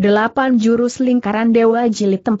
Delapan jurus lingkaran dewa jilid 40.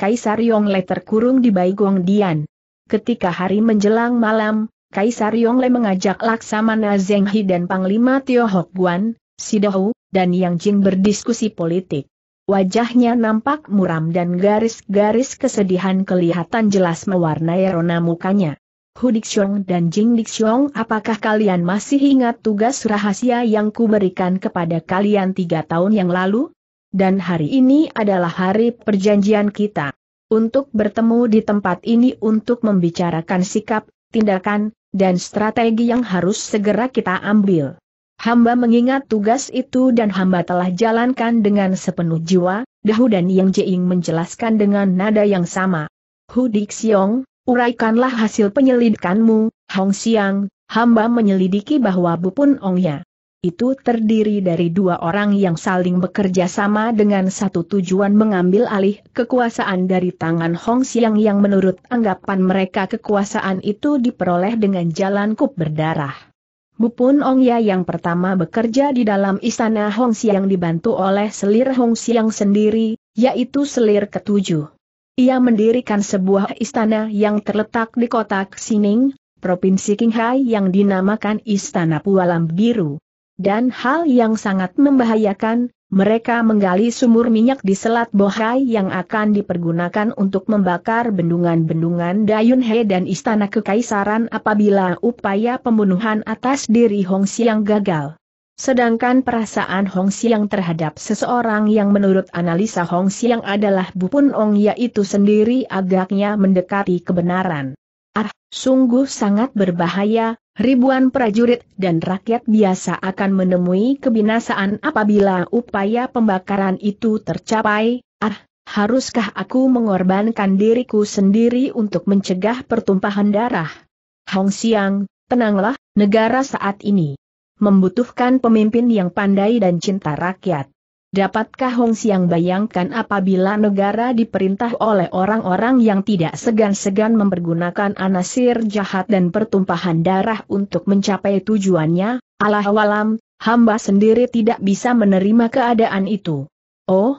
Kaisar Yongle terkurung di Baigong Dian. Ketika hari menjelang malam, Kaisar Yongle mengajak Laksamana Zenghi dan Panglima Tiongkok Guan, Sidahu, dan Yang Jing berdiskusi politik. Wajahnya nampak muram dan garis-garis kesedihan kelihatan jelas mewarnai rona mukanya. Hu Dixiong dan Jing Dixiong apakah kalian masih ingat tugas rahasia yang kuberikan kepada kalian tiga tahun yang lalu? Dan hari ini adalah hari perjanjian kita. Untuk bertemu di tempat ini untuk membicarakan sikap, tindakan, dan strategi yang harus segera kita ambil. Hamba mengingat tugas itu dan hamba telah jalankan dengan sepenuh jiwa, Dahu dan Yang Jeing menjelaskan dengan nada yang sama. Hu Dixiong, Uraikanlah hasil penyelidikanmu, Hong Xiang, hamba menyelidiki bahwa Bupun Ya. Itu terdiri dari dua orang yang saling bekerja sama dengan satu tujuan mengambil alih kekuasaan dari tangan Hong Xiang yang menurut anggapan mereka kekuasaan itu diperoleh dengan jalan kup berdarah. Bupun Ongya yang pertama bekerja di dalam istana Hong Xiang dibantu oleh selir Hong Xiang sendiri, yaitu selir ketujuh. Ia mendirikan sebuah istana yang terletak di kota Xining, Provinsi Qinghai yang dinamakan Istana Pualam Biru. Dan hal yang sangat membahayakan, mereka menggali sumur minyak di Selat Bohai yang akan dipergunakan untuk membakar bendungan-bendungan Dayunhe dan Istana Kekaisaran apabila upaya pembunuhan atas diri Hong Xiang gagal. Sedangkan perasaan Hong Xiang terhadap seseorang yang menurut analisa Hong Xiang adalah Bupun Ong yaitu sendiri agaknya mendekati kebenaran. Ah, sungguh sangat berbahaya, ribuan prajurit dan rakyat biasa akan menemui kebinasaan apabila upaya pembakaran itu tercapai, ah, haruskah aku mengorbankan diriku sendiri untuk mencegah pertumpahan darah? Hong Xiang, tenanglah, negara saat ini membutuhkan pemimpin yang pandai dan cinta rakyat. Dapatkah Hong Siang bayangkan apabila negara diperintah oleh orang-orang yang tidak segan-segan mempergunakan anasir jahat dan pertumpahan darah untuk mencapai tujuannya, Allah walam, hamba sendiri tidak bisa menerima keadaan itu. Oh,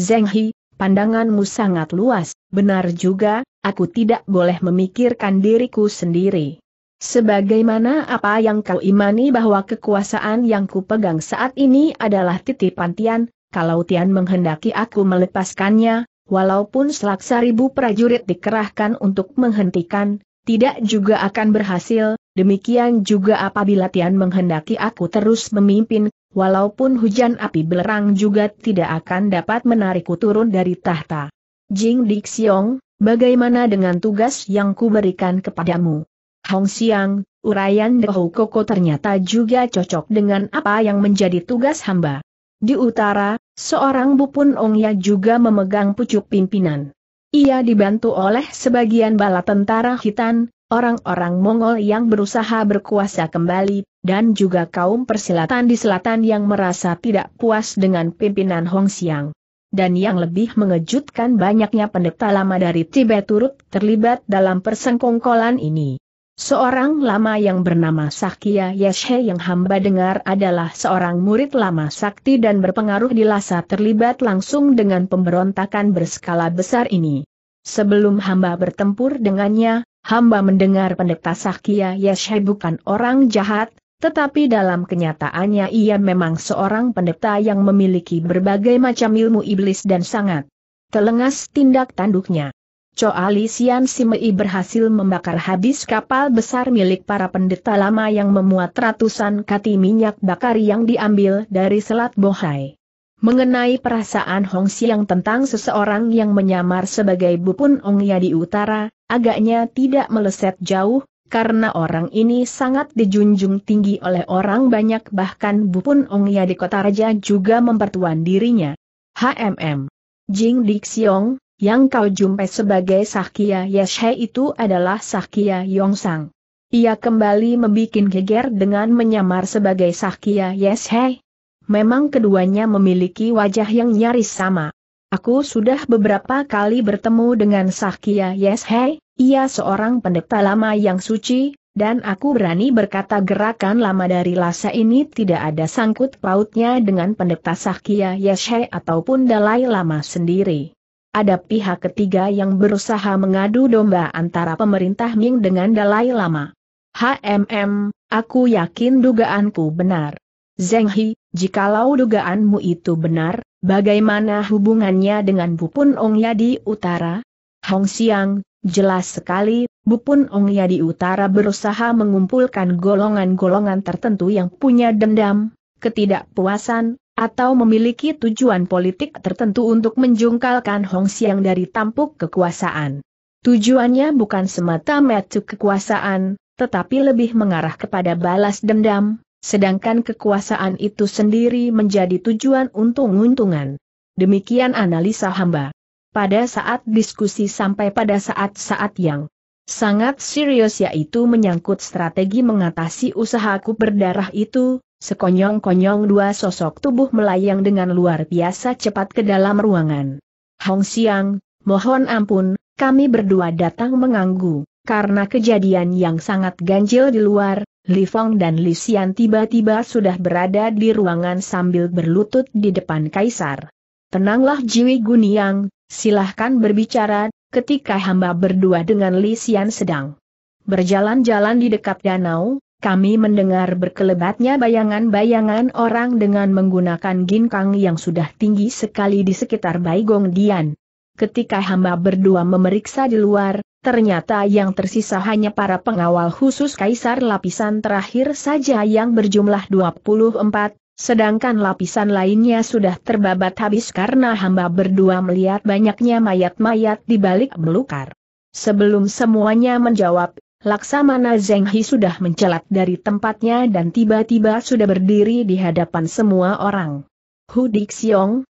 Zeng Hi, pandanganmu sangat luas, benar juga, aku tidak boleh memikirkan diriku sendiri. Sebagaimana apa yang kau imani bahwa kekuasaan yang kupegang saat ini adalah titipan Tian, kalau Tian menghendaki aku melepaskannya, walaupun selaksa ribu prajurit dikerahkan untuk menghentikan, tidak juga akan berhasil, demikian juga apabila Tian menghendaki aku terus memimpin, walaupun hujan api belerang juga tidak akan dapat menarikku turun dari tahta. Jing Dixiong, bagaimana dengan tugas yang kuberikan kepadamu? Hong Xiang, uraian Dehu Koko ternyata juga cocok dengan apa yang menjadi tugas hamba. Di utara, seorang Bupun Ya juga memegang pucuk pimpinan. Ia dibantu oleh sebagian bala tentara hitam, orang-orang Mongol yang berusaha berkuasa kembali, dan juga kaum persilatan di selatan yang merasa tidak puas dengan pimpinan Hong Xiang dan yang lebih mengejutkan banyaknya pendeta lama dari Tibet turut terlibat dalam persengkongkolan ini. Seorang lama yang bernama Sakya Yeshe yang hamba dengar adalah seorang murid lama sakti dan berpengaruh di Lhasa terlibat langsung dengan pemberontakan berskala besar ini. Sebelum hamba bertempur dengannya, hamba mendengar pendeta Sakya Yeshe bukan orang jahat, tetapi dalam kenyataannya ia memang seorang pendeta yang memiliki berbagai macam ilmu iblis dan sangat telengas tindak tanduknya. Choa Sian Simei berhasil membakar habis kapal besar milik para pendeta lama yang memuat ratusan kati minyak bakar yang diambil dari Selat Bohai. Mengenai perasaan Hong Xiang tentang seseorang yang menyamar sebagai Bupun Ong Ya di utara, agaknya tidak meleset jauh, karena orang ini sangat dijunjung tinggi oleh orang banyak bahkan Bupun Ong Ya di Kota Raja juga mempertuan dirinya. HMM Jing Dixiong, yang kau jumpai sebagai Sakya Yeshe itu adalah Sakya Yongsang. Ia kembali membuat geger dengan menyamar sebagai Sakya Yeshe. Memang keduanya memiliki wajah yang nyaris sama. Aku sudah beberapa kali bertemu dengan Sakya Yeshe, ia seorang pendeta lama yang suci, dan aku berani berkata gerakan lama dari Lhasa ini tidak ada sangkut pautnya dengan pendeta Sakya Yeshe ataupun Dalai Lama sendiri ada pihak ketiga yang berusaha mengadu domba antara pemerintah Ming dengan Dalai Lama. HMM, aku yakin dugaanku benar. Zheng Hi, jikalau dugaanmu itu benar, bagaimana hubungannya dengan Bupun Ong ya di utara? Hong Xiang, jelas sekali, Bupun Ong ya di utara berusaha mengumpulkan golongan-golongan tertentu yang punya dendam, ketidakpuasan, atau memiliki tujuan politik tertentu untuk menjungkalkan Hong Xiang dari tampuk kekuasaan. Tujuannya bukan semata metu kekuasaan, tetapi lebih mengarah kepada balas dendam, sedangkan kekuasaan itu sendiri menjadi tujuan untung-untungan. Demikian analisa hamba. Pada saat diskusi sampai pada saat-saat yang sangat serius yaitu menyangkut strategi mengatasi usahaku berdarah itu, Sekonyong-konyong dua sosok tubuh melayang dengan luar biasa cepat ke dalam ruangan. Hong Xiang, mohon ampun, kami berdua datang mengganggu, karena kejadian yang sangat ganjil di luar, Li Fong dan Li Xian tiba-tiba sudah berada di ruangan sambil berlutut di depan Kaisar. Tenanglah Jiwi Guniang, silahkan berbicara, ketika hamba berdua dengan Li Xian sedang berjalan-jalan di dekat danau, kami mendengar berkelebatnya bayangan-bayangan orang dengan menggunakan ginkang yang sudah tinggi sekali di sekitar Baigong Dian. Ketika hamba berdua memeriksa di luar, ternyata yang tersisa hanya para pengawal khusus kaisar lapisan terakhir saja yang berjumlah 24, sedangkan lapisan lainnya sudah terbabat habis karena hamba berdua melihat banyaknya mayat-mayat di balik belukar. Sebelum semuanya menjawab, Laksamana Zeng Hi sudah mencelat dari tempatnya dan tiba-tiba sudah berdiri di hadapan semua orang. Hu Dik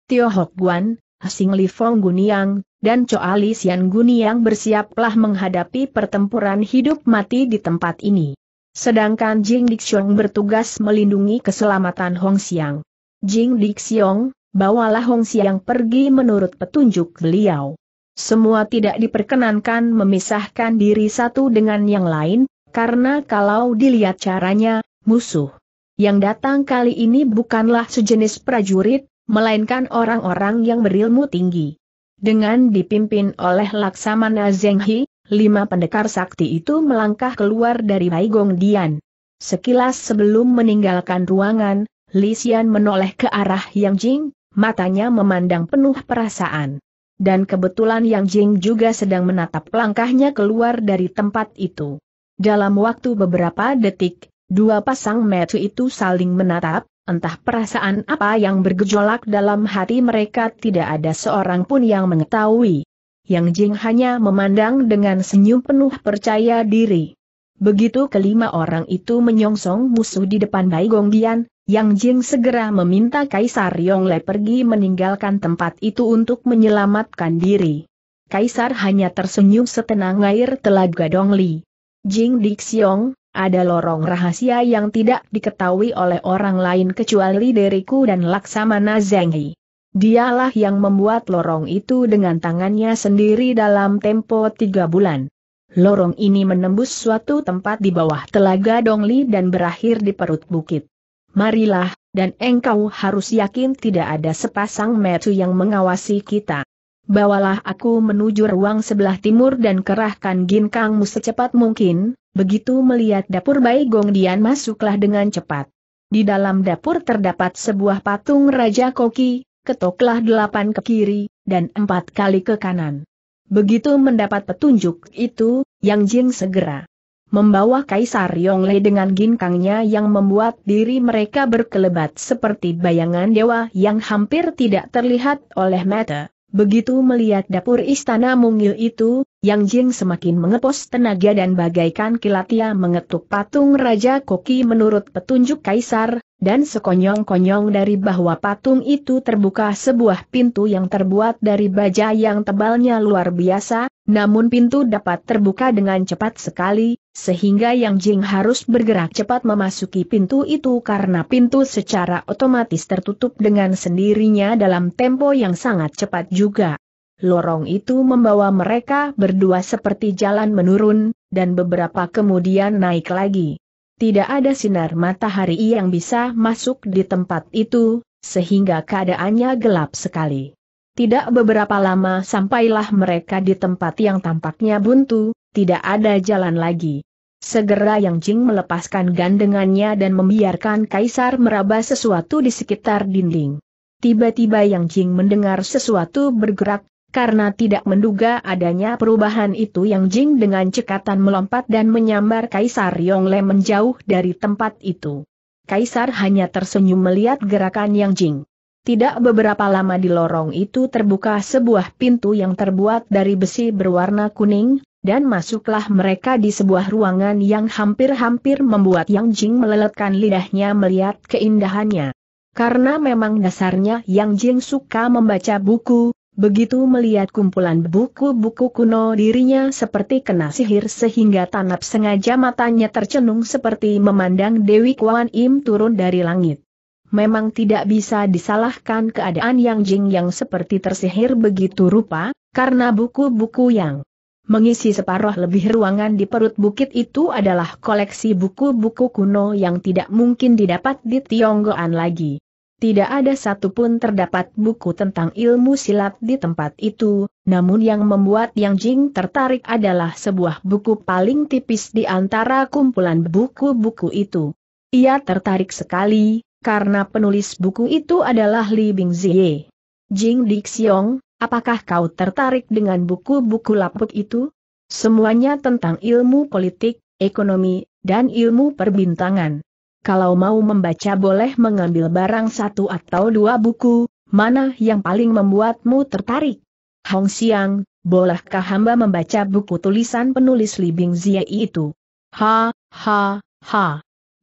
Tio Hok Guan, Sing Li Fong Guniang, dan Choa Ali Sian Guniang bersiaplah menghadapi pertempuran hidup mati di tempat ini. Sedangkan Jing Dik bertugas melindungi keselamatan Hong Xiang. Jing Dik bawalah Hong Xiang pergi menurut petunjuk beliau semua tidak diperkenankan memisahkan diri satu dengan yang lain, karena kalau dilihat caranya, musuh yang datang kali ini bukanlah sejenis prajurit, melainkan orang-orang yang berilmu tinggi. Dengan dipimpin oleh Laksamana He, lima pendekar sakti itu melangkah keluar dari Baigong Dian. Sekilas sebelum meninggalkan ruangan, Li Xian menoleh ke arah Yang Jing, matanya memandang penuh perasaan dan kebetulan Yang Jing juga sedang menatap langkahnya keluar dari tempat itu. Dalam waktu beberapa detik, dua pasang metu itu saling menatap, entah perasaan apa yang bergejolak dalam hati mereka tidak ada seorang pun yang mengetahui. Yang Jing hanya memandang dengan senyum penuh percaya diri. Begitu kelima orang itu menyongsong musuh di depan Bai Dian, yang Jing segera meminta Kaisar Yong Le pergi meninggalkan tempat itu untuk menyelamatkan diri. Kaisar hanya tersenyum setenang air telaga Dongli. Jing Dixiong, ada lorong rahasia yang tidak diketahui oleh orang lain kecuali diriku dan Laksamana Zenghi. Dialah yang membuat lorong itu dengan tangannya sendiri dalam tempo tiga bulan. Lorong ini menembus suatu tempat di bawah telaga Dongli dan berakhir di perut bukit. Marilah, dan engkau harus yakin tidak ada sepasang metu yang mengawasi kita. Bawalah aku menuju ruang sebelah timur dan kerahkan ginkangmu secepat mungkin, begitu melihat dapur Bai Gongdian masuklah dengan cepat. Di dalam dapur terdapat sebuah patung Raja Koki, ketoklah delapan ke kiri, dan empat kali ke kanan. Begitu mendapat petunjuk itu, Yang Jing segera membawa Kaisar Yongle dengan ginkangnya yang membuat diri mereka berkelebat seperti bayangan dewa yang hampir tidak terlihat oleh mata. Begitu melihat dapur istana mungil itu, Yang Jing semakin mengepos tenaga dan bagaikan kilat ia mengetuk patung Raja Koki menurut petunjuk Kaisar, dan sekonyong-konyong dari bahwa patung itu terbuka sebuah pintu yang terbuat dari baja yang tebalnya luar biasa, namun pintu dapat terbuka dengan cepat sekali, sehingga Yang Jing harus bergerak cepat memasuki pintu itu karena pintu secara otomatis tertutup dengan sendirinya dalam tempo yang sangat cepat juga. Lorong itu membawa mereka berdua seperti jalan menurun, dan beberapa kemudian naik lagi. Tidak ada sinar matahari yang bisa masuk di tempat itu, sehingga keadaannya gelap sekali. Tidak beberapa lama sampailah mereka di tempat yang tampaknya buntu, tidak ada jalan lagi. Segera Yang Jing melepaskan gandengannya dan membiarkan Kaisar meraba sesuatu di sekitar dinding. Tiba-tiba Yang Jing mendengar sesuatu bergerak, karena tidak menduga adanya perubahan itu Yang Jing dengan cekatan melompat dan menyambar Kaisar Yong Le menjauh dari tempat itu. Kaisar hanya tersenyum melihat gerakan Yang Jing. Tidak beberapa lama di lorong itu terbuka sebuah pintu yang terbuat dari besi berwarna kuning, dan masuklah mereka di sebuah ruangan yang hampir-hampir membuat Yang Jing meleletkan lidahnya melihat keindahannya. Karena memang dasarnya Yang Jing suka membaca buku, begitu melihat kumpulan buku-buku kuno dirinya seperti kena sihir sehingga tanap sengaja matanya tercenung seperti memandang Dewi Kuan Im turun dari langit. Memang tidak bisa disalahkan keadaan Yang Jing yang seperti tersihir begitu rupa, karena buku-buku yang Mengisi separuh lebih ruangan di perut bukit itu adalah koleksi buku-buku kuno yang tidak mungkin didapat di Tionggoan lagi. Tidak ada satupun terdapat buku tentang ilmu silat di tempat itu, namun yang membuat Yang Jing tertarik adalah sebuah buku paling tipis di antara kumpulan buku-buku itu. Ia tertarik sekali, karena penulis buku itu adalah Li Bingzi Jing Dixiong, Apakah kau tertarik dengan buku-buku lapuk itu? Semuanya tentang ilmu politik, ekonomi, dan ilmu perbintangan. Kalau mau membaca boleh mengambil barang satu atau dua buku, mana yang paling membuatmu tertarik? Hong Xiang, bolehkah hamba membaca buku tulisan penulis Li Bing Ziyai itu? Ha, ha, ha.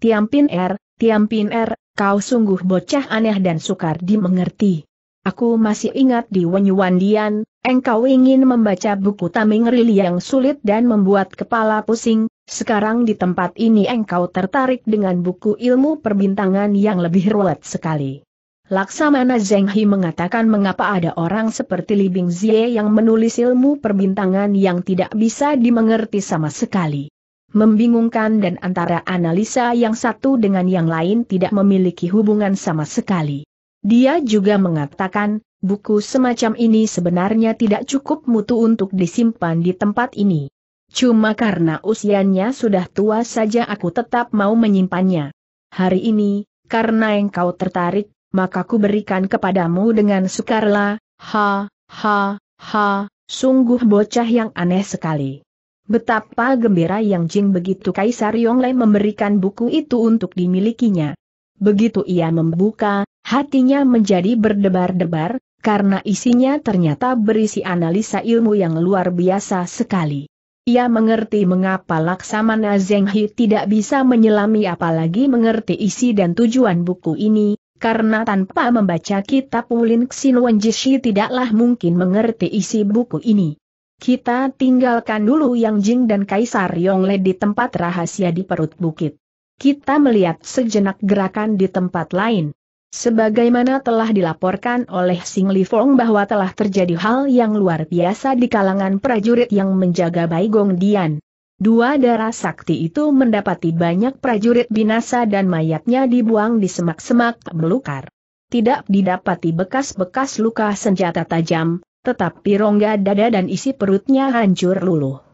Tiampin R, er, Tiampin R, er, kau sungguh bocah aneh dan sukar dimengerti. Aku masih ingat di Wenyuandian, engkau ingin membaca buku Taming Rili yang sulit dan membuat kepala pusing, sekarang di tempat ini engkau tertarik dengan buku ilmu perbintangan yang lebih ruwet sekali. Laksamana Zeng He mengatakan mengapa ada orang seperti Li Bing Zie yang menulis ilmu perbintangan yang tidak bisa dimengerti sama sekali. Membingungkan dan antara analisa yang satu dengan yang lain tidak memiliki hubungan sama sekali. Dia juga mengatakan, buku semacam ini sebenarnya tidak cukup mutu untuk disimpan di tempat ini. Cuma karena usianya sudah tua saja aku tetap mau menyimpannya. Hari ini, karena engkau tertarik, maka ku berikan kepadamu dengan sukarela, ha, ha, ha, sungguh bocah yang aneh sekali. Betapa gembira Yang Jing begitu Kaisar Yonglei memberikan buku itu untuk dimilikinya. Begitu ia membuka, Hatinya menjadi berdebar-debar, karena isinya ternyata berisi analisa ilmu yang luar biasa sekali. Ia mengerti mengapa Laksamana He tidak bisa menyelami apalagi mengerti isi dan tujuan buku ini, karena tanpa membaca kitab Wulin Jishi tidaklah mungkin mengerti isi buku ini. Kita tinggalkan dulu Yang Jing dan Kaisar Yong Le di tempat rahasia di perut bukit. Kita melihat sejenak gerakan di tempat lain. Sebagaimana telah dilaporkan oleh Sing Li Fong bahwa telah terjadi hal yang luar biasa di kalangan prajurit yang menjaga Baigong Dian. Dua darah sakti itu mendapati banyak prajurit binasa dan mayatnya dibuang di semak-semak belukar. Tidak didapati bekas-bekas luka senjata tajam, tetapi rongga dada dan isi perutnya hancur luluh.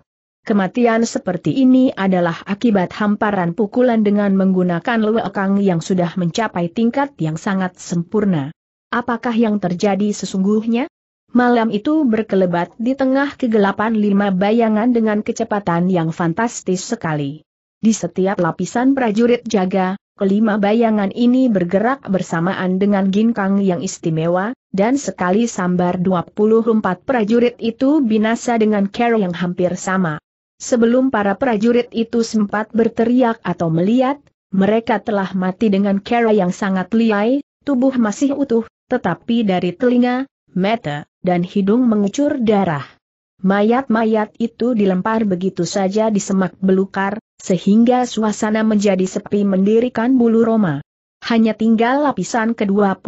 Kematian seperti ini adalah akibat hamparan pukulan dengan menggunakan lewekang yang sudah mencapai tingkat yang sangat sempurna. Apakah yang terjadi sesungguhnya? Malam itu berkelebat di tengah kegelapan lima bayangan dengan kecepatan yang fantastis sekali. Di setiap lapisan prajurit jaga, kelima bayangan ini bergerak bersamaan dengan ginkang yang istimewa, dan sekali sambar 24 prajurit itu binasa dengan cara yang hampir sama. Sebelum para prajurit itu sempat berteriak atau melihat, mereka telah mati dengan cara yang sangat liai, tubuh masih utuh, tetapi dari telinga, mata, dan hidung mengucur darah. Mayat-mayat itu dilempar begitu saja di semak belukar, sehingga suasana menjadi sepi mendirikan bulu Roma. Hanya tinggal lapisan ke-20.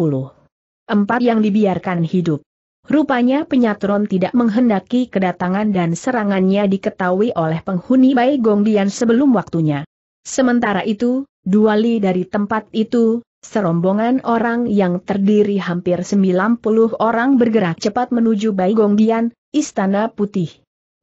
Empat yang dibiarkan hidup. Rupanya penyatron tidak menghendaki kedatangan dan serangannya diketahui oleh penghuni Bai Dian sebelum waktunya. Sementara itu, dua li dari tempat itu, serombongan orang yang terdiri hampir 90 orang bergerak cepat menuju Bai Dian, Istana Putih.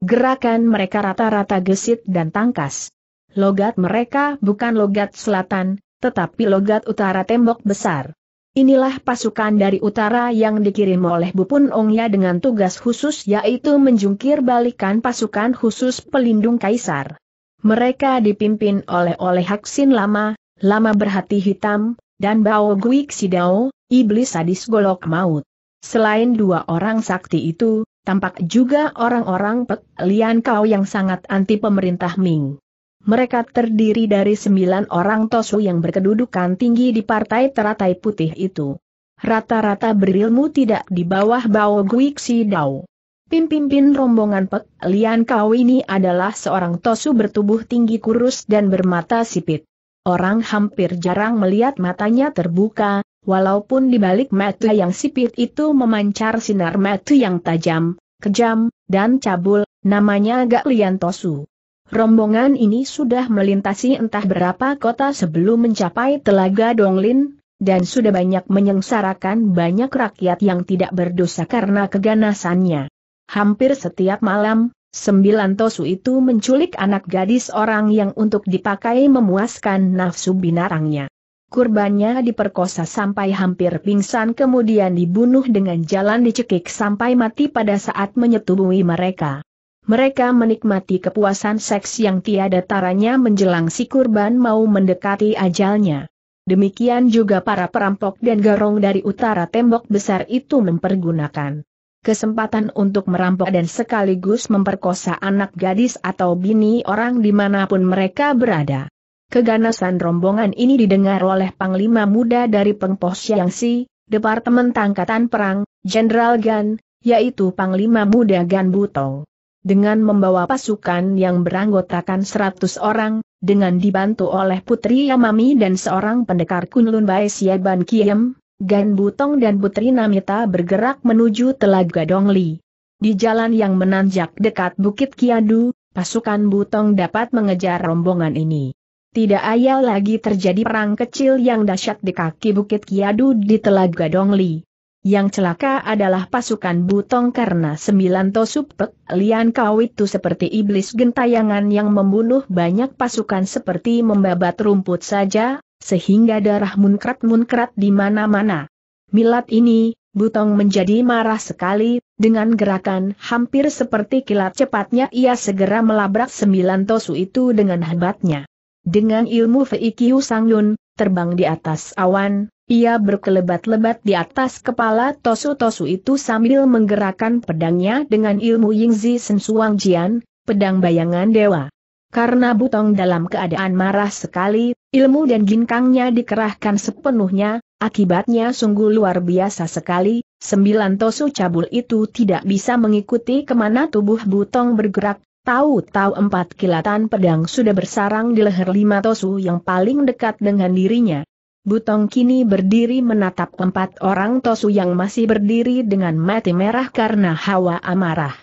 Gerakan mereka rata-rata gesit dan tangkas. Logat mereka bukan logat selatan, tetapi logat utara tembok besar. Inilah pasukan dari utara yang dikirim oleh Bupun Ongya dengan tugas khusus yaitu menjungkir balikan pasukan khusus pelindung kaisar. Mereka dipimpin oleh oleh Haksin Lama, Lama Berhati Hitam, dan Bao Guik Sidao, iblis sadis golok maut. Selain dua orang sakti itu, tampak juga orang-orang Pek Lian Kau yang sangat anti pemerintah Ming. Mereka terdiri dari sembilan orang tosu yang berkedudukan tinggi di partai teratai putih itu. Rata-rata berilmu tidak di bawah Bao Guixi Dao. pimpin rombongan Pek Lian Kau ini adalah seorang tosu bertubuh tinggi kurus dan bermata sipit. Orang hampir jarang melihat matanya terbuka, walaupun di balik mata yang sipit itu memancar sinar mata yang tajam, kejam, dan cabul, namanya Gak Lian Tosu. Rombongan ini sudah melintasi entah berapa kota sebelum mencapai Telaga Donglin, dan sudah banyak menyengsarakan banyak rakyat yang tidak berdosa karena keganasannya. Hampir setiap malam, sembilan tosu itu menculik anak gadis orang yang untuk dipakai memuaskan nafsu binarangnya. Kurbannya diperkosa sampai hampir pingsan kemudian dibunuh dengan jalan dicekik sampai mati pada saat menyetubui mereka. Mereka menikmati kepuasan seks yang tiada taranya menjelang si kurban mau mendekati ajalnya. Demikian juga para perampok dan garong dari utara tembok besar itu mempergunakan kesempatan untuk merampok dan sekaligus memperkosa anak gadis atau bini orang dimanapun mereka berada. Keganasan rombongan ini didengar oleh Panglima Muda dari Pengpos Yangsi, Departemen Tangkatan Perang, Jenderal Gan, yaitu Panglima Muda Gan Butong dengan membawa pasukan yang beranggotakan seratus orang, dengan dibantu oleh Putri Yamami dan seorang pendekar Kunlun Bai Siaban Kiem, Gan Butong dan Putri Namita bergerak menuju Telaga Dongli. Di jalan yang menanjak dekat Bukit Kiadu, pasukan Butong dapat mengejar rombongan ini. Tidak ayal lagi terjadi perang kecil yang dahsyat di kaki Bukit Kiadu di Telaga Dongli. Yang celaka adalah pasukan Butong karena sembilan tosupek Lian Kau itu seperti iblis gentayangan yang membunuh banyak pasukan seperti membabat rumput saja, sehingga darah munkrat-munkrat di mana-mana. Milat ini, Butong menjadi marah sekali, dengan gerakan hampir seperti kilat cepatnya ia segera melabrak sembilan tosu itu dengan hebatnya. Dengan ilmu Feikiu Sangyun, terbang di atas awan, ia berkelebat-lebat di atas kepala Tosu-Tosu itu sambil menggerakkan pedangnya dengan ilmu Yingzi Sensuang Jian, pedang bayangan dewa. Karena Butong dalam keadaan marah sekali, ilmu dan ginkangnya dikerahkan sepenuhnya, akibatnya sungguh luar biasa sekali, sembilan Tosu cabul itu tidak bisa mengikuti kemana tubuh Butong bergerak, Tahu-tahu empat kilatan pedang sudah bersarang di leher lima tosu yang paling dekat dengan dirinya. Butong kini berdiri menatap empat orang Tosu yang masih berdiri dengan mati merah karena hawa amarah.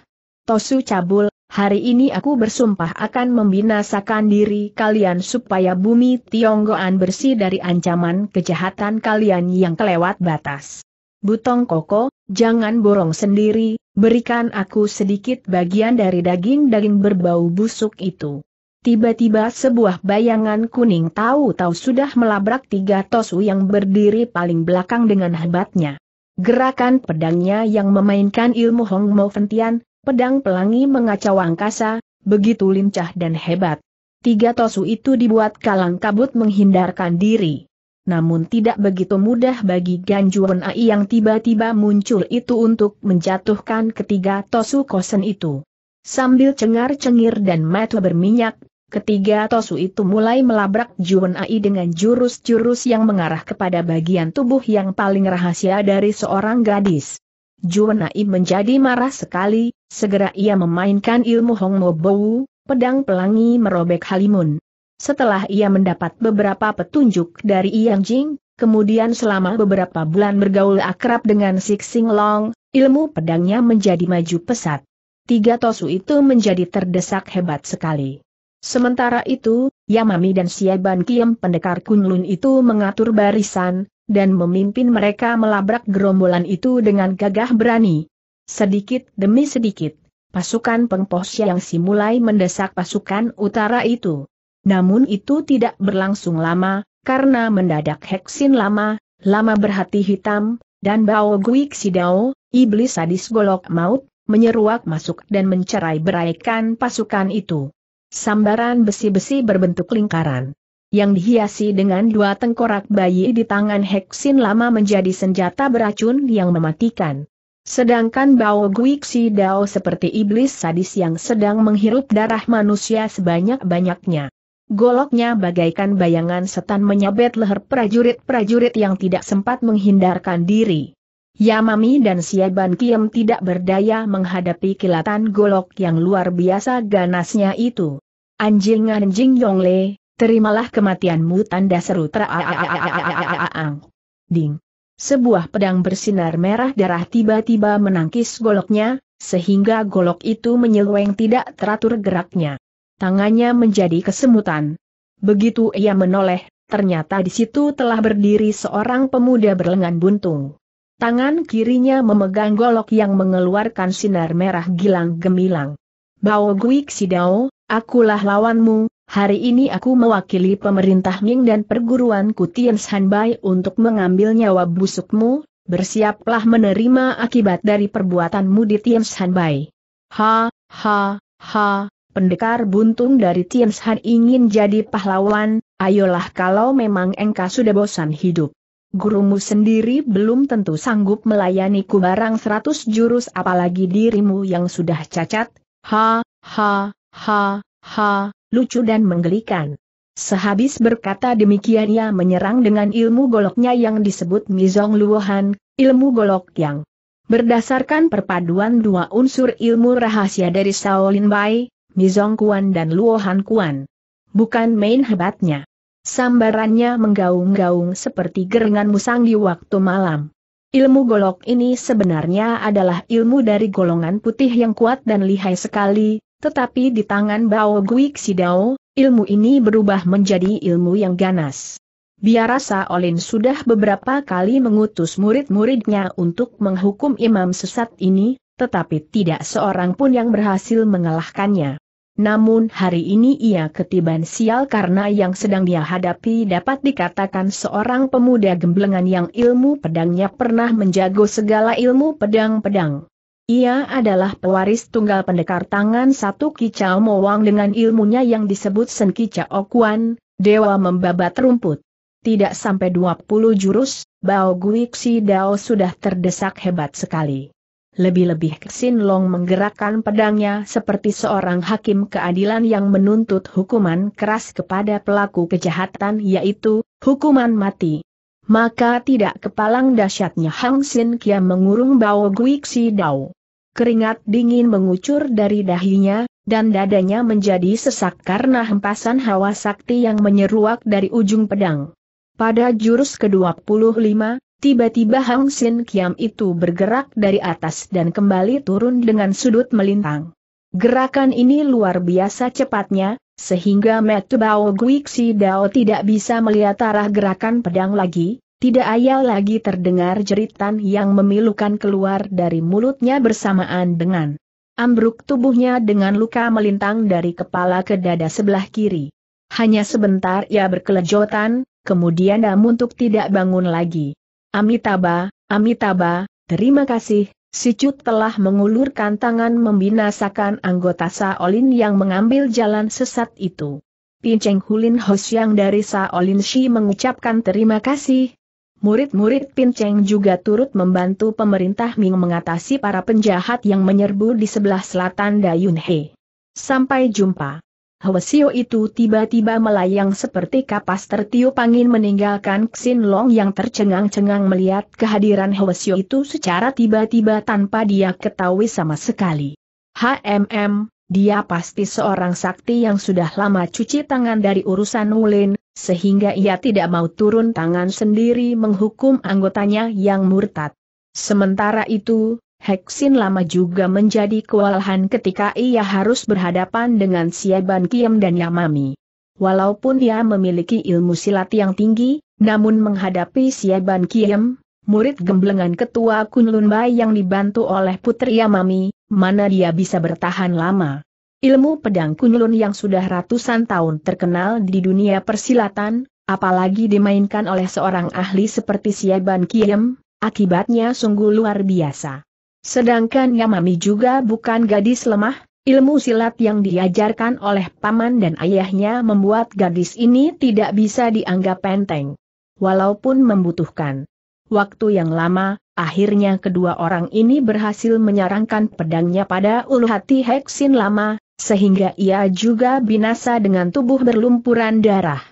Tosu cabul, hari ini aku bersumpah akan membinasakan diri kalian supaya bumi Tionggoan bersih dari ancaman kejahatan kalian yang kelewat batas. Butong koko, jangan borong sendiri, berikan aku sedikit bagian dari daging-daging berbau busuk itu. Tiba-tiba sebuah bayangan kuning tahu-tahu sudah melabrak tiga tosu yang berdiri paling belakang dengan hebatnya. Gerakan pedangnya yang memainkan ilmu Hong Mo Fentian, pedang pelangi mengacau angkasa, begitu lincah dan hebat. Tiga tosu itu dibuat kalang kabut menghindarkan diri. Namun tidak begitu mudah bagi Ganjuan Ai yang tiba-tiba muncul itu untuk menjatuhkan ketiga tosu kosen itu. Sambil cengar-cengir dan mata berminyak Ketiga Tosu itu mulai melabrak Juwan Ai dengan jurus-jurus yang mengarah kepada bagian tubuh yang paling rahasia dari seorang gadis. Juwan Ai menjadi marah sekali, segera ia memainkan ilmu Hongmo Bowu, pedang pelangi merobek halimun. Setelah ia mendapat beberapa petunjuk dari Yang Jing, kemudian selama beberapa bulan bergaul akrab dengan Sik Sing Long, ilmu pedangnya menjadi maju pesat. Tiga Tosu itu menjadi terdesak hebat sekali. Sementara itu, Yamami dan Siaban Kiem pendekar Kunlun itu mengatur barisan, dan memimpin mereka melabrak gerombolan itu dengan gagah berani. Sedikit demi sedikit, pasukan pengpos yang si mulai mendesak pasukan utara itu. Namun itu tidak berlangsung lama, karena mendadak Heksin lama, lama berhati hitam, dan Bao Guik Sidao, iblis sadis golok maut, menyeruak masuk dan mencerai beraikan pasukan itu. Sambaran besi-besi berbentuk lingkaran. Yang dihiasi dengan dua tengkorak bayi di tangan Heksin lama menjadi senjata beracun yang mematikan. Sedangkan Bao Guixi Dao seperti iblis sadis yang sedang menghirup darah manusia sebanyak-banyaknya. Goloknya bagaikan bayangan setan menyabet leher prajurit-prajurit yang tidak sempat menghindarkan diri. Yamami dan Siaban Kiem tidak berdaya menghadapi kilatan golok yang luar biasa ganasnya itu. Anjing-anjing Yongle, terimalah kematianmu tanda seru teraang. Ding. Sebuah pedang bersinar merah darah tiba-tiba menangkis goloknya, sehingga golok itu menyeleweng tidak teratur geraknya. Tangannya menjadi kesemutan. Begitu ia menoleh, ternyata di situ telah berdiri seorang pemuda berlengan buntung. Tangan kirinya memegang golok yang mengeluarkan sinar merah gilang gemilang. Bao Guik Sidao, akulah lawanmu, hari ini aku mewakili pemerintah Ming dan perguruan Kutian Sanbai untuk mengambil nyawa busukmu, bersiaplah menerima akibat dari perbuatanmu di Tian Sanbai. Ha, ha, ha, pendekar buntung dari Tian San ingin jadi pahlawan, ayolah kalau memang engkau sudah bosan hidup gurumu sendiri belum tentu sanggup melayaniku barang seratus jurus apalagi dirimu yang sudah cacat, ha, ha, ha, ha, lucu dan menggelikan. Sehabis berkata demikian ia menyerang dengan ilmu goloknya yang disebut Mizong Luohan, ilmu golok yang Berdasarkan perpaduan dua unsur ilmu rahasia dari Shaolin Bai, Mizong Kuan dan Luohan Kuan. Bukan main hebatnya. Sambarannya menggaung-gaung seperti gerengan musang di waktu malam. Ilmu golok ini sebenarnya adalah ilmu dari golongan putih yang kuat dan lihai sekali, tetapi di tangan Bao Guik Sidao, ilmu ini berubah menjadi ilmu yang ganas. Biarasa Olin sudah beberapa kali mengutus murid-muridnya untuk menghukum imam sesat ini, tetapi tidak seorang pun yang berhasil mengalahkannya. Namun hari ini ia ketiban sial karena yang sedang dia hadapi dapat dikatakan seorang pemuda gemblengan yang ilmu pedangnya pernah menjago segala ilmu pedang-pedang. Ia adalah pewaris tunggal pendekar tangan satu Kicau Mowang dengan ilmunya yang disebut Sen Kicau Kuan, Dewa Membabat Rumput. Tidak sampai 20 jurus, Bao Guixi Dao sudah terdesak hebat sekali. Lebih-lebih Xin Long menggerakkan pedangnya seperti seorang hakim keadilan yang menuntut hukuman keras kepada pelaku kejahatan yaitu, hukuman mati. Maka tidak kepalang dahsyatnya Hang Sin Kia mengurung Bao Guixi Dao. Keringat dingin mengucur dari dahinya, dan dadanya menjadi sesak karena hempasan hawa sakti yang menyeruak dari ujung pedang. Pada jurus ke-25, Tiba-tiba Hang Sin Kiam itu bergerak dari atas dan kembali turun dengan sudut melintang. Gerakan ini luar biasa cepatnya, sehingga Bao Guixi Dao tidak bisa melihat arah gerakan pedang lagi, tidak ayal lagi terdengar jeritan yang memilukan keluar dari mulutnya bersamaan dengan ambruk tubuhnya dengan luka melintang dari kepala ke dada sebelah kiri. Hanya sebentar ia berkelejotan, kemudian namun tidak bangun lagi. Amitaba, Amitaba, terima kasih, si Cut telah mengulurkan tangan membinasakan anggota Saolin yang mengambil jalan sesat itu. Pinceng Hulin Hosyang dari Saolin Shi mengucapkan terima kasih. Murid-murid Pinceng juga turut membantu pemerintah Ming mengatasi para penjahat yang menyerbu di sebelah selatan Dayun He. Sampai jumpa. Hwasio itu tiba-tiba melayang seperti kapas tertiup angin meninggalkan Xin Long yang tercengang-cengang melihat kehadiran Hwasio itu secara tiba-tiba tanpa dia ketahui sama sekali. HMM, dia pasti seorang sakti yang sudah lama cuci tangan dari urusan Wulin, sehingga ia tidak mau turun tangan sendiri menghukum anggotanya yang murtad. Sementara itu, Heksin lama juga menjadi kewalahan ketika ia harus berhadapan dengan Sieban Kiem dan Yamami. Walaupun ia memiliki ilmu silat yang tinggi, namun menghadapi Sieban Kiem, murid gemblengan ketua Kunlun Bai yang dibantu oleh putri Yamami, mana dia bisa bertahan lama. Ilmu pedang Kunlun yang sudah ratusan tahun terkenal di dunia persilatan, apalagi dimainkan oleh seorang ahli seperti Sieban Kiem, akibatnya sungguh luar biasa. Sedangkan Yamami juga bukan gadis lemah, ilmu silat yang diajarkan oleh paman dan ayahnya membuat gadis ini tidak bisa dianggap penting, Walaupun membutuhkan waktu yang lama, akhirnya kedua orang ini berhasil menyarangkan pedangnya pada ulu hati Heksin lama, sehingga ia juga binasa dengan tubuh berlumpuran darah.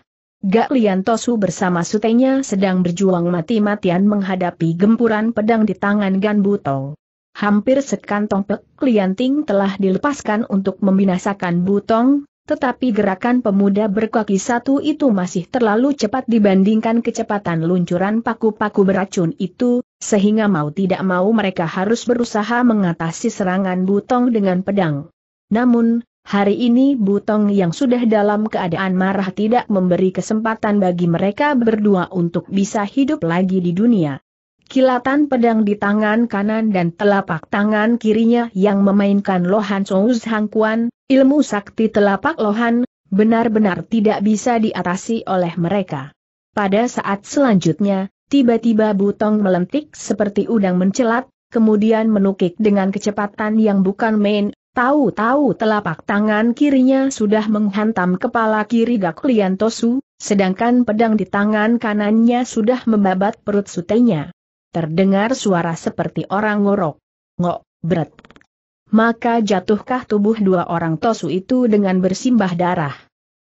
Gak Lian Tosu bersama sutenya sedang berjuang mati-matian menghadapi gempuran pedang di tangan Gan Butong hampir sekantong pek klienting telah dilepaskan untuk membinasakan butong, tetapi gerakan pemuda berkaki satu itu masih terlalu cepat dibandingkan kecepatan luncuran paku-paku beracun itu, sehingga mau tidak mau mereka harus berusaha mengatasi serangan butong dengan pedang. Namun, hari ini butong yang sudah dalam keadaan marah tidak memberi kesempatan bagi mereka berdua untuk bisa hidup lagi di dunia. Kilatan pedang di tangan kanan dan telapak tangan kirinya yang memainkan Lohan Chouz Hangkuan, ilmu sakti telapak Lohan, benar-benar tidak bisa diatasi oleh mereka. Pada saat selanjutnya, tiba-tiba Butong melentik seperti udang mencelat, kemudian menukik dengan kecepatan yang bukan main, tahu-tahu telapak tangan kirinya sudah menghantam kepala kiri Gak Tosu, sedangkan pedang di tangan kanannya sudah membabat perut sutenya. Terdengar suara seperti orang ngorok. Ngok, berat. Maka jatuhkah tubuh dua orang tosu itu dengan bersimbah darah.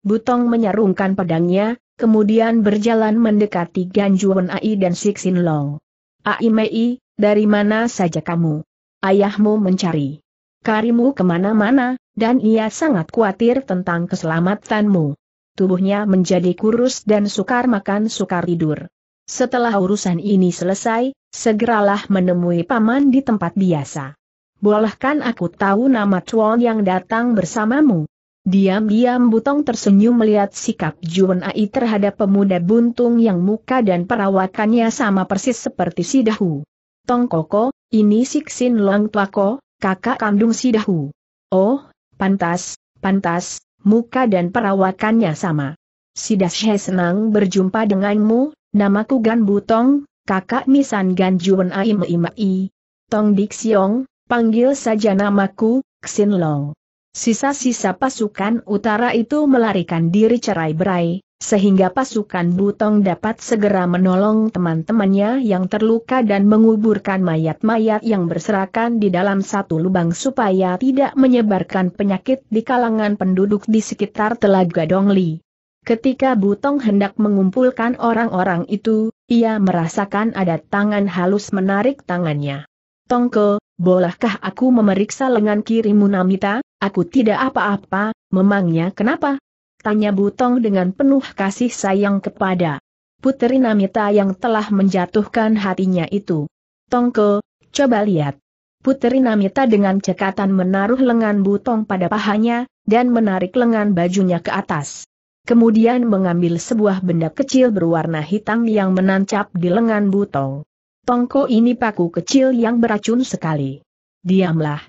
Butong menyarungkan pedangnya, kemudian berjalan mendekati Ganjuan Ai dan Sixin Long. Ai Mei, dari mana saja kamu? Ayahmu mencari. Karimu kemana-mana, dan ia sangat khawatir tentang keselamatanmu. Tubuhnya menjadi kurus dan sukar makan sukar tidur. Setelah urusan ini selesai, segeralah menemui paman di tempat biasa. Bolehkan aku tahu nama Chuan yang datang bersamamu? Diam-diam Butong tersenyum melihat sikap Juan Ai terhadap pemuda buntung yang muka dan perawakannya sama persis seperti Sidahu. Dahu. Tong Koko, ini Siksin Long Tuako, kakak kandung Sidahu. Oh, pantas, pantas, muka dan perawakannya sama. Si Dashe senang berjumpa denganmu, Namaku Gan Butong, kakak Misan Gan Juan Aim Imai. Tong Dik Siong, panggil saja namaku, Xin Long. Sisa-sisa pasukan utara itu melarikan diri cerai-berai, sehingga pasukan Butong dapat segera menolong teman-temannya yang terluka dan menguburkan mayat-mayat yang berserakan di dalam satu lubang supaya tidak menyebarkan penyakit di kalangan penduduk di sekitar Telaga Dongli. Ketika Butong hendak mengumpulkan orang-orang itu, ia merasakan ada tangan halus menarik tangannya. Tongko, bolehkah aku memeriksa lengan kirimu Namita? Aku tidak apa-apa, memangnya kenapa? Tanya Butong dengan penuh kasih sayang kepada putri Namita yang telah menjatuhkan hatinya itu. Tongko, coba lihat. Putri Namita dengan cekatan menaruh lengan Butong pada pahanya, dan menarik lengan bajunya ke atas kemudian mengambil sebuah benda kecil berwarna hitam yang menancap di lengan Butong. Tongko ini paku kecil yang beracun sekali. Diamlah.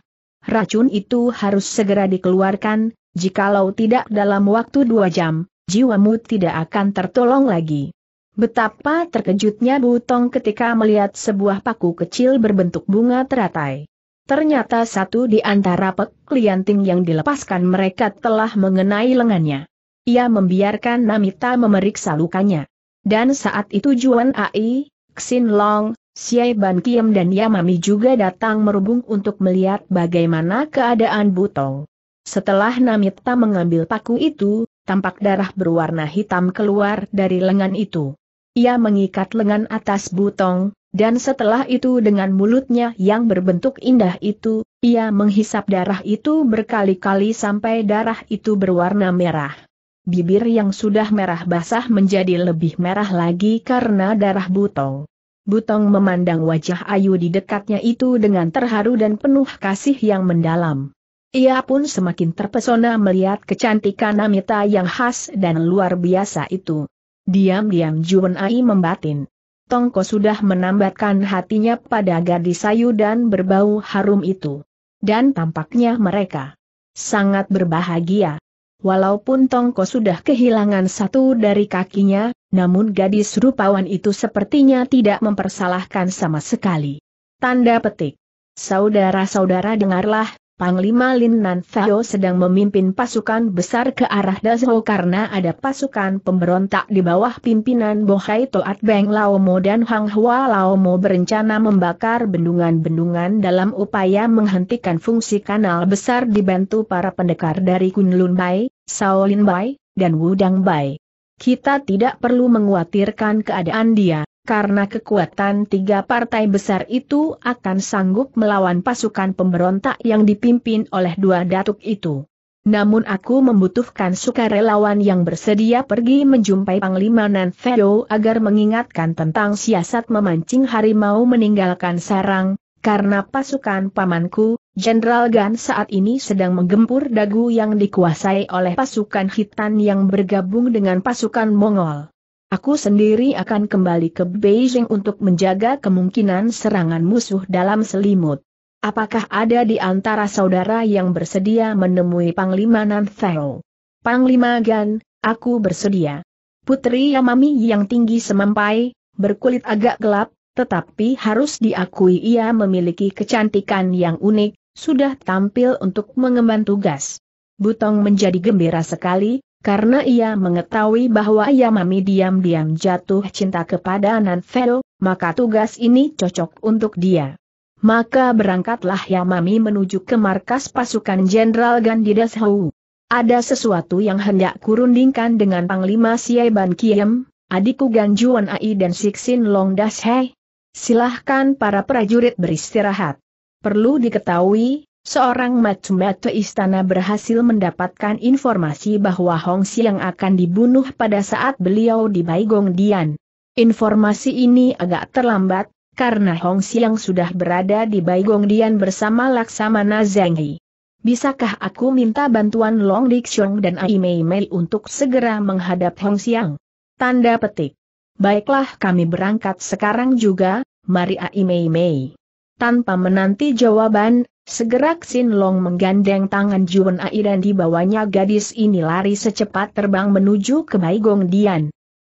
Racun itu harus segera dikeluarkan, jikalau tidak dalam waktu dua jam, jiwamu tidak akan tertolong lagi. Betapa terkejutnya Butong ketika melihat sebuah paku kecil berbentuk bunga teratai. Ternyata satu di antara peklianting yang dilepaskan mereka telah mengenai lengannya. Ia membiarkan Namita memeriksa lukanya. Dan saat itu Juan Ai, Xin Long, Xie Ban Kiem dan Yamami juga datang merubung untuk melihat bagaimana keadaan Butong. Setelah Namita mengambil paku itu, tampak darah berwarna hitam keluar dari lengan itu. Ia mengikat lengan atas Butong, dan setelah itu dengan mulutnya yang berbentuk indah itu, ia menghisap darah itu berkali-kali sampai darah itu berwarna merah. Bibir yang sudah merah basah menjadi lebih merah lagi karena darah butong. Butong memandang wajah Ayu di dekatnya itu dengan terharu dan penuh kasih yang mendalam. Ia pun semakin terpesona melihat kecantikan Amita yang khas dan luar biasa itu. Diam-diam Juwen Ai membatin. Tongko sudah menambatkan hatinya pada gadis Ayu dan berbau harum itu. Dan tampaknya mereka sangat berbahagia. Walaupun Tongko sudah kehilangan satu dari kakinya, namun gadis rupawan itu sepertinya tidak mempersalahkan sama sekali. Tanda petik. Saudara-saudara dengarlah, Panglima Lin Nan Feo sedang memimpin pasukan besar ke arah Dazhou karena ada pasukan pemberontak di bawah pimpinan Bohai Toat Beng Laomo dan Hang Hua Laomo berencana membakar bendungan-bendungan dalam upaya menghentikan fungsi kanal besar dibantu para pendekar dari Kunlun Bai, Shaolin Bai, dan Wudang Bai. Kita tidak perlu menguatirkan keadaan dia, karena kekuatan tiga partai besar itu akan sanggup melawan pasukan pemberontak yang dipimpin oleh dua datuk itu. Namun aku membutuhkan sukarelawan yang bersedia pergi menjumpai Panglima Nanfeo agar mengingatkan tentang siasat memancing harimau meninggalkan sarang, karena pasukan pamanku, Jenderal Gan saat ini sedang menggempur dagu yang dikuasai oleh pasukan hitam yang bergabung dengan pasukan Mongol. Aku sendiri akan kembali ke Beijing untuk menjaga kemungkinan serangan musuh dalam selimut. Apakah ada di antara saudara yang bersedia menemui Panglima Nanthao? Panglima Gan, aku bersedia. Putri Yamami yang tinggi semampai, berkulit agak gelap, tetapi harus diakui ia memiliki kecantikan yang unik, sudah tampil untuk mengemban tugas. Butong menjadi gembira sekali, karena ia mengetahui bahwa Yamami diam-diam jatuh cinta kepada Nanfeo, maka tugas ini cocok untuk dia. Maka berangkatlah Yamami menuju ke markas pasukan Jenderal Gandidas Hou. Ada sesuatu yang hendak kurundingkan dengan Panglima Siai Kiem, adikku Ganjuan Ai dan Siksin Long Das Hei. Silahkan para prajurit beristirahat. Perlu diketahui, Seorang Matsumoto istana berhasil mendapatkan informasi bahwa Hong Xiang akan dibunuh pada saat beliau di Baigong Dian. Informasi ini agak terlambat, karena Hong Xiang sudah berada di Baigong Dian bersama Laksamana Zheng He. Bisakah aku minta bantuan Long Diksyong dan Ai Mei Mei untuk segera menghadap Hong Xiang? Tanda petik. Baiklah kami berangkat sekarang juga, mari Ai Mei Mei. Tanpa menanti jawaban, Segera Xin Long menggandeng tangan Juan Ai dan dibawanya gadis ini lari secepat terbang menuju ke Baigong Dian.